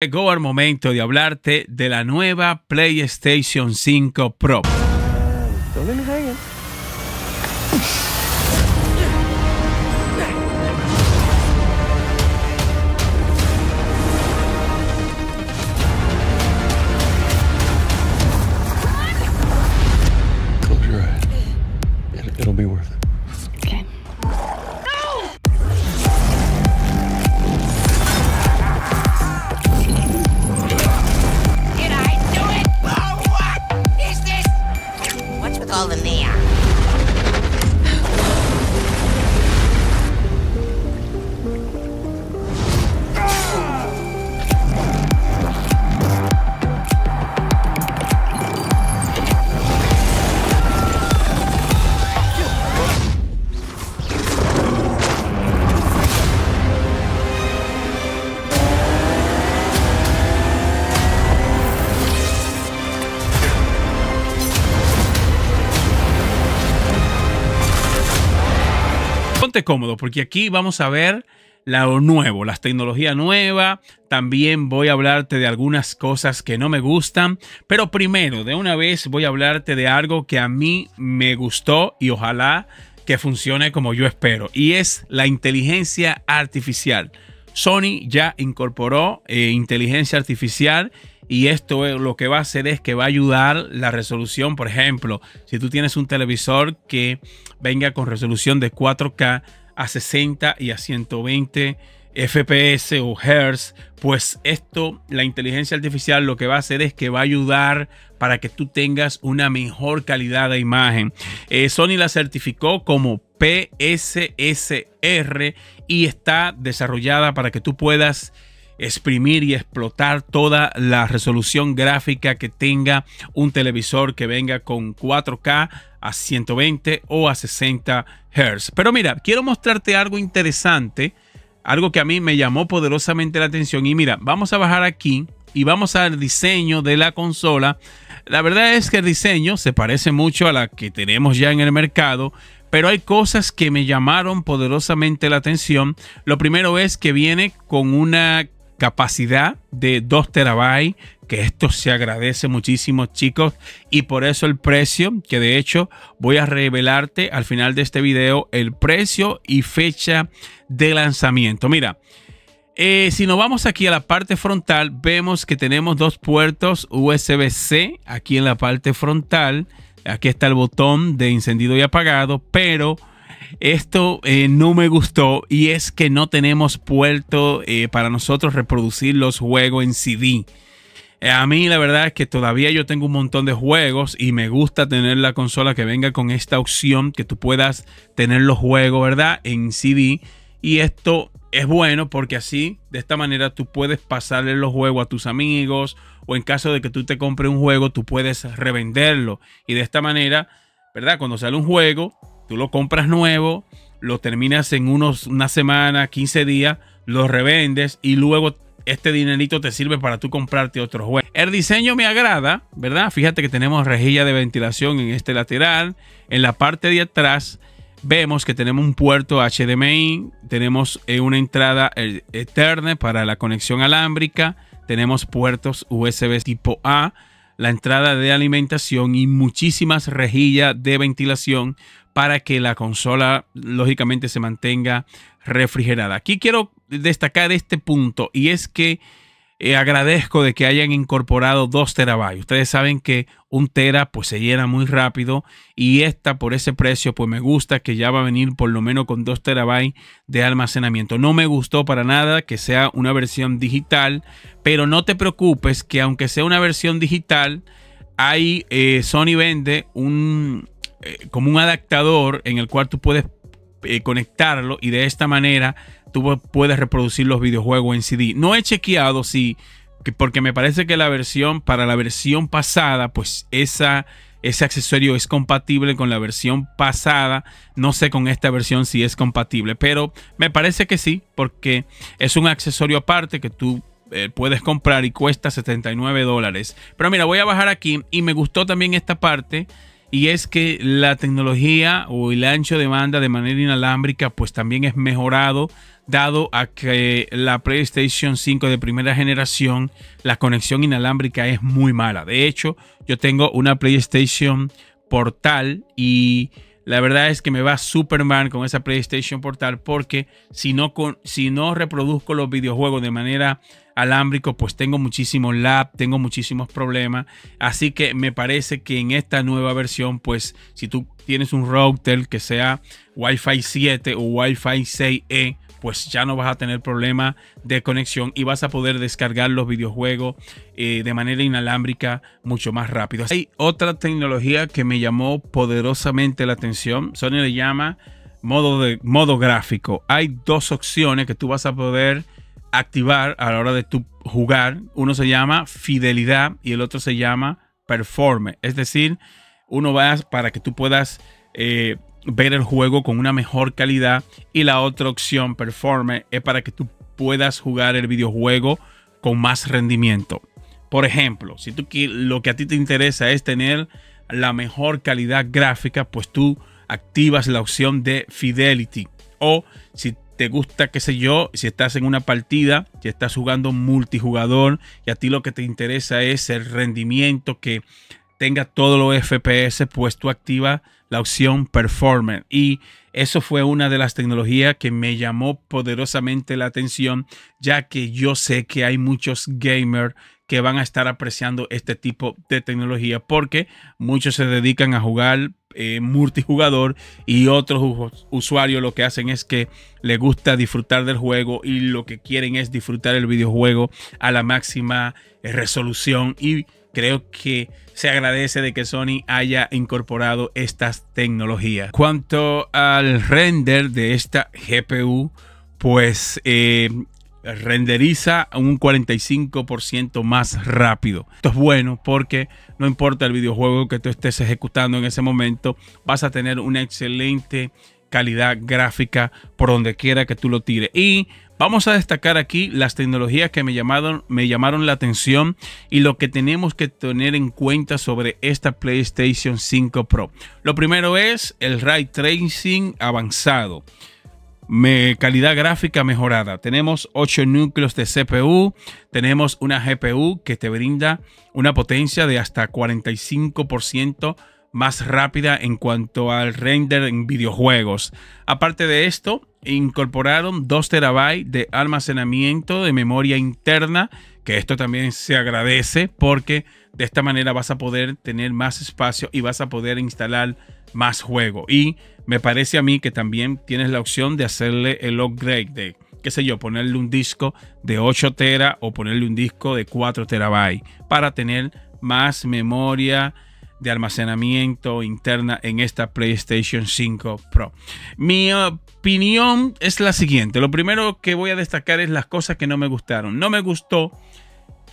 Llegó el momento de hablarte de la nueva PlayStation 5 Pro. It'll be worth it. cómodo porque aquí vamos a ver lo nuevo, las tecnologías nuevas. También voy a hablarte de algunas cosas que no me gustan. Pero primero, de una vez voy a hablarte de algo que a mí me gustó y ojalá que funcione como yo espero. Y es la inteligencia artificial. Sony ya incorporó eh, inteligencia artificial y esto eh, lo que va a hacer es que va a ayudar la resolución. Por ejemplo, si tú tienes un televisor que venga con resolución de 4K a 60 y a 120 FPS o Hertz, pues esto, la inteligencia artificial lo que va a hacer es que va a ayudar para que tú tengas una mejor calidad de imagen. Eh, Sony la certificó como PSSR y está desarrollada para que tú puedas exprimir y explotar toda la resolución gráfica que tenga un televisor que venga con 4K a 120 o a 60 Hz. Pero mira, quiero mostrarte algo interesante, algo que a mí me llamó poderosamente la atención. Y mira, vamos a bajar aquí y vamos al diseño de la consola. La verdad es que el diseño se parece mucho a la que tenemos ya en el mercado, pero hay cosas que me llamaron poderosamente la atención. Lo primero es que viene con una capacidad de 2 terabytes, que esto se agradece muchísimo chicos y por eso el precio, que de hecho voy a revelarte al final de este video el precio y fecha de lanzamiento. Mira, eh, si nos vamos aquí a la parte frontal, vemos que tenemos dos puertos USB-C aquí en la parte frontal. Aquí está el botón de encendido y apagado, pero esto eh, no me gustó y es que no tenemos puerto eh, para nosotros reproducir los juegos en CD. Eh, a mí la verdad es que todavía yo tengo un montón de juegos y me gusta tener la consola que venga con esta opción que tú puedas tener los juegos, ¿verdad? En CD. Y esto es bueno porque así, de esta manera, tú puedes pasarle los juegos a tus amigos o en caso de que tú te compres un juego, tú puedes revenderlo. Y de esta manera, ¿verdad? Cuando sale un juego, Tú lo compras nuevo, lo terminas en unos, una semana, 15 días, lo revendes y luego este dinerito te sirve para tú comprarte otro juego. El diseño me agrada, ¿verdad? Fíjate que tenemos rejilla de ventilación en este lateral. En la parte de atrás vemos que tenemos un puerto HDMI, tenemos eh, una entrada eh, Ethernet para la conexión alámbrica, tenemos puertos USB tipo A, la entrada de alimentación y muchísimas rejillas de ventilación para que la consola lógicamente se mantenga refrigerada. Aquí quiero destacar este punto y es que eh, agradezco de que hayan incorporado 2 terabytes. Ustedes saben que un tera pues se llena muy rápido y esta por ese precio pues me gusta que ya va a venir por lo menos con 2 terabytes de almacenamiento. No me gustó para nada que sea una versión digital, pero no te preocupes que aunque sea una versión digital, hay, eh, Sony vende un, eh, como un adaptador en el cual tú puedes eh, conectarlo y de esta manera tú puedes reproducir los videojuegos en CD. No he chequeado si, porque me parece que la versión, para la versión pasada, pues esa, ese accesorio es compatible con la versión pasada. No sé con esta versión si es compatible, pero me parece que sí, porque es un accesorio aparte que tú eh, puedes comprar y cuesta 79 dólares. Pero mira, voy a bajar aquí y me gustó también esta parte y es que la tecnología o el ancho de banda de manera inalámbrica pues también es mejorado dado a que la PlayStation 5 de primera generación la conexión inalámbrica es muy mala. De hecho, yo tengo una PlayStation Portal y la verdad es que me va Superman con esa PlayStation Portal porque si no, si no reproduzco los videojuegos de manera alámbrico, pues tengo muchísimo lab, tengo muchísimos problemas. Así que me parece que en esta nueva versión, pues si tú tienes un router que sea Wi-Fi 7 o Wi-Fi 6E, pues ya no vas a tener problema de conexión y vas a poder descargar los videojuegos eh, de manera inalámbrica mucho más rápido. Hay otra tecnología que me llamó poderosamente la atención. Sony le llama modo, de, modo gráfico. Hay dos opciones que tú vas a poder activar a la hora de tu jugar. Uno se llama fidelidad y el otro se llama performe. Es decir, uno va para que tú puedas eh, ver el juego con una mejor calidad y la otra opción performe es para que tú puedas jugar el videojuego con más rendimiento. Por ejemplo, si tú lo que a ti te interesa es tener la mejor calidad gráfica, pues tú activas la opción de fidelity. O si te gusta, qué sé yo, si estás en una partida, si estás jugando multijugador y a ti lo que te interesa es el rendimiento que tenga todos los FPS, pues tú activas la opción Performance. Y eso fue una de las tecnologías que me llamó poderosamente la atención, ya que yo sé que hay muchos gamers que van a estar apreciando este tipo de tecnología porque muchos se dedican a jugar eh, multijugador y otros usuarios lo que hacen es que les gusta disfrutar del juego y lo que quieren es disfrutar el videojuego a la máxima eh, resolución y creo que se agradece de que Sony haya incorporado estas tecnologías. Cuanto al render de esta GPU, pues eh, renderiza un 45% más rápido. Esto es bueno porque no importa el videojuego que tú estés ejecutando en ese momento, vas a tener una excelente calidad gráfica por donde quiera que tú lo tires. Y vamos a destacar aquí las tecnologías que me llamaron, me llamaron la atención y lo que tenemos que tener en cuenta sobre esta PlayStation 5 Pro. Lo primero es el ray tracing avanzado calidad gráfica mejorada. Tenemos 8 núcleos de CPU, tenemos una GPU que te brinda una potencia de hasta 45% más rápida en cuanto al render en videojuegos. Aparte de esto, incorporaron 2 TB de almacenamiento de memoria interna que esto también se agradece porque de esta manera vas a poder tener más espacio y vas a poder instalar más juego. Y me parece a mí que también tienes la opción de hacerle el upgrade de, qué sé yo, ponerle un disco de 8 tera o ponerle un disco de 4 terabytes para tener más memoria, de almacenamiento interna en esta PlayStation 5 Pro. Mi opinión es la siguiente. Lo primero que voy a destacar es las cosas que no me gustaron. No me gustó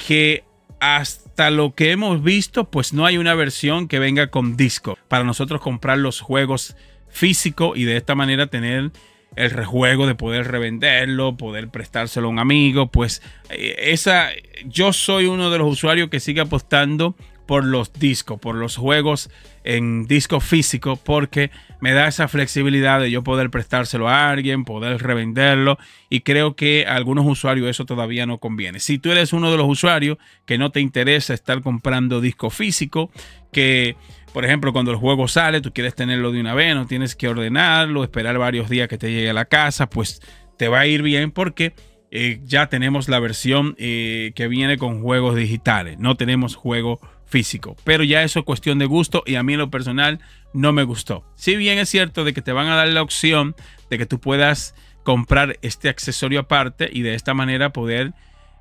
que hasta lo que hemos visto, pues no hay una versión que venga con disco para nosotros comprar los juegos físico y de esta manera tener el rejuego de poder revenderlo, poder prestárselo a un amigo, pues eh, esa yo soy uno de los usuarios que sigue apostando por los discos, por los juegos en disco físico, porque me da esa flexibilidad de yo poder prestárselo a alguien, poder revenderlo, y creo que a algunos usuarios eso todavía no conviene. Si tú eres uno de los usuarios que no te interesa estar comprando disco físico, que por ejemplo, cuando el juego sale, tú quieres tenerlo de una vez, no tienes que ordenarlo, esperar varios días que te llegue a la casa, pues te va a ir bien porque eh, ya tenemos la versión eh, que viene con juegos digitales, no tenemos juego físico. Pero ya eso es cuestión de gusto y a mí en lo personal no me gustó. Si bien es cierto de que te van a dar la opción de que tú puedas comprar este accesorio aparte y de esta manera poder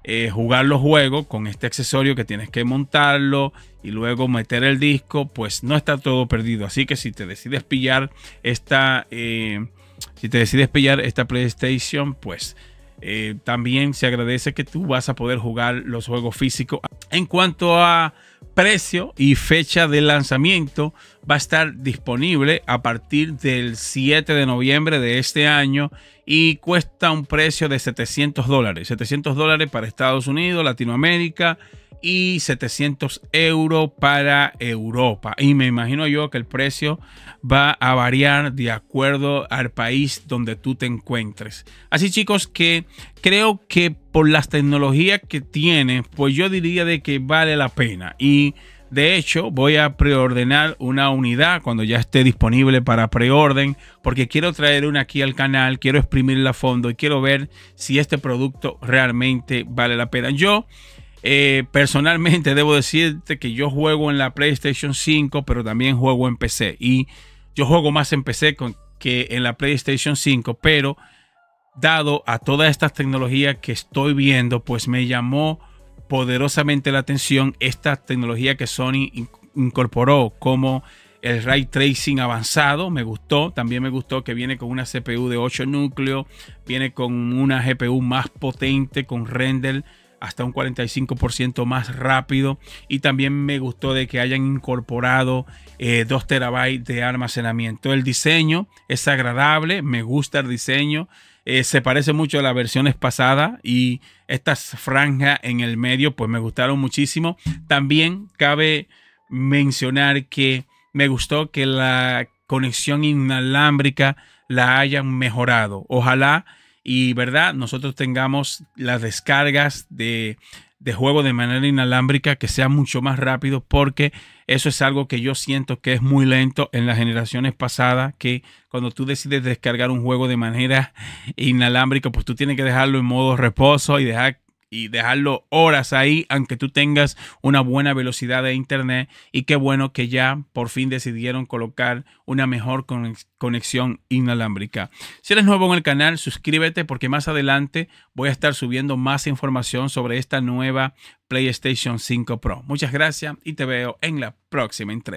eh, jugar los juegos con este accesorio que tienes que montarlo y luego meter el disco, pues no está todo perdido. Así que si te decides pillar esta, eh, si te decides pillar esta PlayStation, pues eh, también se agradece que tú vas a poder jugar los juegos físicos. En cuanto a precio y fecha de lanzamiento, va a estar disponible a partir del 7 de noviembre de este año y cuesta un precio de 700 dólares. 700 dólares para Estados Unidos, Latinoamérica y 700 euros para Europa. Y me imagino yo que el precio va a variar de acuerdo al país donde tú te encuentres. Así chicos que creo que por las tecnologías que tiene, pues yo diría de que vale la pena. Y de hecho, voy a preordenar una unidad cuando ya esté disponible para preorden, porque quiero traer una aquí al canal, quiero exprimirla a fondo y quiero ver si este producto realmente vale la pena. Yo eh, personalmente debo decirte que yo juego en la PlayStation 5, pero también juego en PC. Y yo juego más en PC que en la PlayStation 5, pero dado a todas estas tecnologías que estoy viendo, pues me llamó poderosamente la atención esta tecnología que Sony incorporó como el ray tracing avanzado, me gustó, también me gustó que viene con una CPU de 8 núcleos, viene con una GPU más potente con render hasta un 45% más rápido. Y también me gustó de que hayan incorporado 2 eh, terabytes de almacenamiento. El diseño es agradable, me gusta el diseño. Eh, se parece mucho a las versiones pasadas y estas franjas en el medio pues me gustaron muchísimo. También cabe mencionar que me gustó que la conexión inalámbrica la hayan mejorado. Ojalá y, ¿verdad? Nosotros tengamos las descargas de, de juego de manera inalámbrica que sea mucho más rápido porque eso es algo que yo siento que es muy lento en las generaciones pasadas que cuando tú decides descargar un juego de manera inalámbrica pues tú tienes que dejarlo en modo reposo y dejar y dejarlo horas ahí, aunque tú tengas una buena velocidad de internet. Y qué bueno que ya por fin decidieron colocar una mejor conexión inalámbrica. Si eres nuevo en el canal, suscríbete porque más adelante voy a estar subiendo más información sobre esta nueva PlayStation 5 Pro. Muchas gracias y te veo en la próxima entrega.